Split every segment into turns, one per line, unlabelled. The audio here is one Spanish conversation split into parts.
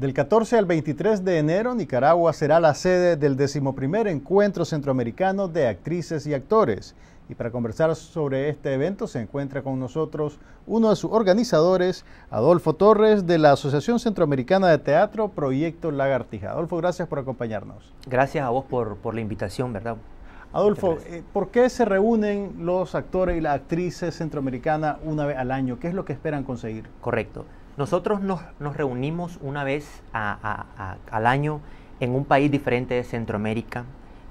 Del 14 al 23 de enero, Nicaragua será la sede del decimoprimer Encuentro Centroamericano de Actrices y Actores. Y para conversar sobre este evento se encuentra con nosotros uno de sus organizadores, Adolfo Torres, de la Asociación Centroamericana de Teatro Proyecto Lagartija. Adolfo, gracias por acompañarnos. Gracias a vos por, por la invitación, ¿verdad? Adolfo, eh, ¿por qué se reúnen los actores y las actrices centroamericanas una vez al año? ¿Qué es lo que esperan conseguir? Correcto.
Nosotros nos, reunimos una vez al año en un país diferente de Centroamérica.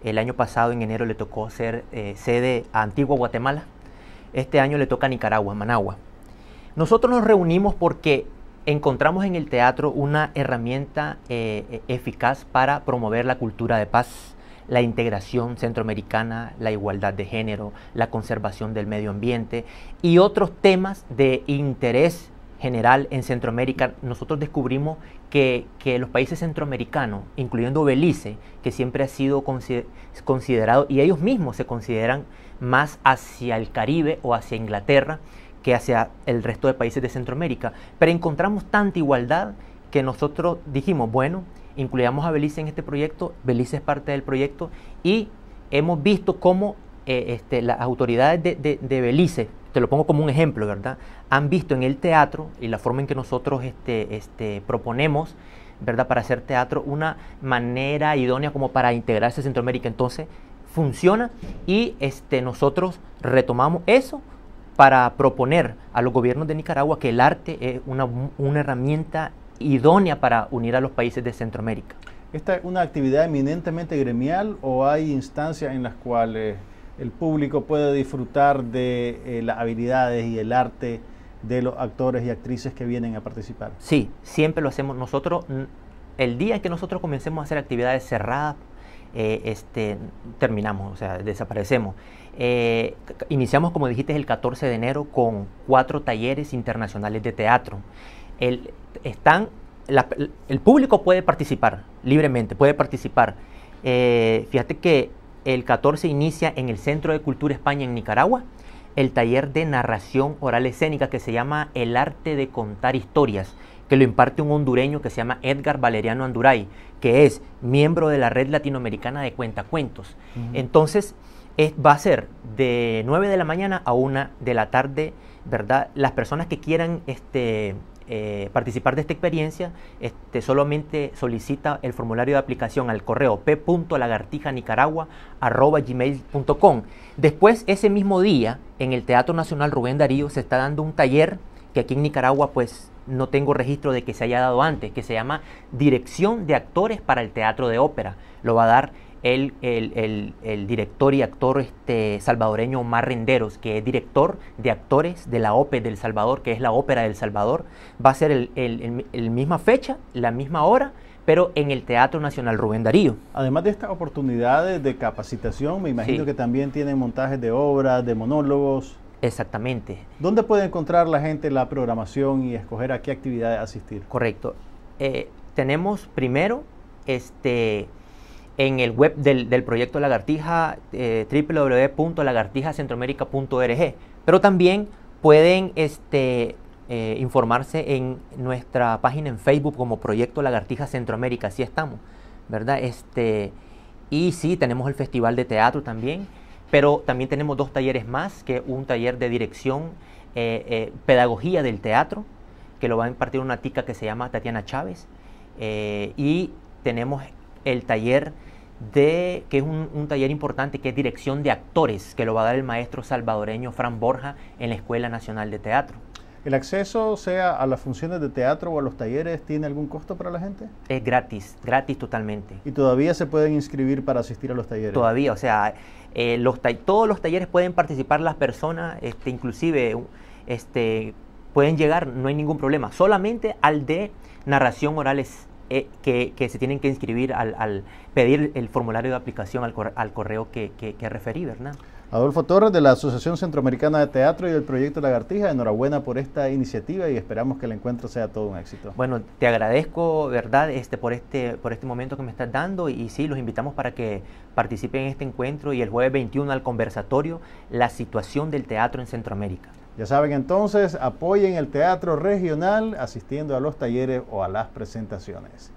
El año pasado, en enero, le tocó ser eh, sede a Antigua Guatemala. Este año le toca a Nicaragua, Managua. Nosotros nos reunimos porque encontramos en el teatro una herramienta eh, eh, eficaz para promover la cultura de paz, la integración centroamericana, la igualdad de género, la conservación del medio ambiente y otros temas de interés general en Centroamérica, nosotros descubrimos que, los países centroamericanos, incluyendo Belice, que siempre ha sido considerado, y ellos mismos se consideran más hacia el Caribe o hacia Inglaterra que hacia el resto de países de Centroamérica, pero encontramos tanta igualdad que nosotros dijimos, bueno, incluyamos a Belice en este proyecto, Belice es parte del proyecto, y hemos visto cómo eh, este, las autoridades de Belice te lo pongo como un ejemplo, ¿verdad? Han visto en el teatro y la forma en que nosotros este, este, proponemos, ¿verdad? Para hacer teatro, una manera idónea como para integrarse a Centroamérica. Entonces, funciona y este, nosotros retomamos eso para proponer a los gobiernos de Nicaragua que el arte es una, una herramienta idónea para unir a los países de Centroamérica.
¿Esta es una actividad eminentemente gremial o hay instancias en las cuales el público puede disfrutar de eh, las habilidades y el arte de los actores y actrices que vienen a participar.
Sí, siempre lo hacemos nosotros. El día en que nosotros comencemos a hacer actividades cerradas, eh, este, terminamos, o sea, desaparecemos. Eh, iniciamos, como dijiste, el 14 de enero con cuatro talleres internacionales de teatro. El, están, el público puede participar libremente, puede participar. fíjate que el 14 inicia en el Centro de Cultura España en Nicaragua el taller de narración oral escénica que se llama El arte de contar historias, que lo imparte un hondureño que se llama Edgar Valeriano Anduray, que es miembro de la Red Latinoamericana de Cuentacuentos. Entonces, es, va a ser de 9 de la mañana a 1 de la tarde, ¿verdad? Las personas que quieran este, eh, participar de esta experiencia, este, solamente solicita el formulario de aplicación al correo p.lagartijanicaragua.gmail.com. Después, ese mismo día, en el Teatro Nacional Rubén Darío se está dando un taller que aquí en Nicaragua pues no tengo registro de que se haya dado antes, que se llama Dirección de Actores para el Teatro de Ópera. Lo va a dar el, director y actor este, salvadoreño Omar Renderos, que es director de actores de la OPE del Salvador, que es la Ópera del Salvador. Va a ser la misma fecha, la misma hora, pero en el Teatro Nacional Rubén Darío.
Además de estas oportunidades de capacitación, me imagino que también tienen montajes de obras, de monólogos. Exactamente. ¿Dónde puede encontrar la gente la programación y escoger a qué actividades asistir? Correcto.
Eh, tenemos primero este, en el web del, proyecto Lagartija, eh, www.lagartijacentroamérica.org. www.lagartijacentroamerica.org. Pero también pueden este, eh, informarse en nuestra página en Facebook como Proyecto Lagartija Centroamérica, así estamos, ¿verdad? Este, y sí, tenemos el Festival de Teatro también, pero también tenemos dos talleres más, que un taller de dirección, eh, pedagogía del teatro, que lo va a impartir una tica que se llama Tatiana Chávez, y tenemos el taller de, que es un, taller importante, que es dirección de actores, que lo va a dar el maestro salvadoreño Fran Borja en la Escuela Nacional
de Teatro. ¿El acceso, sea a las funciones de teatro o a los talleres, tiene algún costo para la gente?
Es gratis, gratis totalmente.
¿Y todavía se pueden inscribir para asistir a los talleres? Todavía,
o sea, eh, todos los talleres pueden participar las personas, este, inclusive este, pueden llegar, no hay ningún problema, solamente al de narración orales eh, que, se tienen que inscribir al, pedir el formulario de aplicación al, correo, que, referí, ¿verdad?
Adolfo Torres de la Asociación Centroamericana de Teatro y del Proyecto Lagartija, enhorabuena por esta iniciativa y esperamos que el encuentro sea todo un éxito. Bueno,
te agradezco, ¿verdad?, este, por, este, por este momento que me estás dando y sí, los invitamos para que participen en este encuentro
y el jueves 21 al conversatorio La situación del teatro en Centroamérica. Ya saben entonces, apoyen el teatro regional asistiendo a los talleres o a las presentaciones.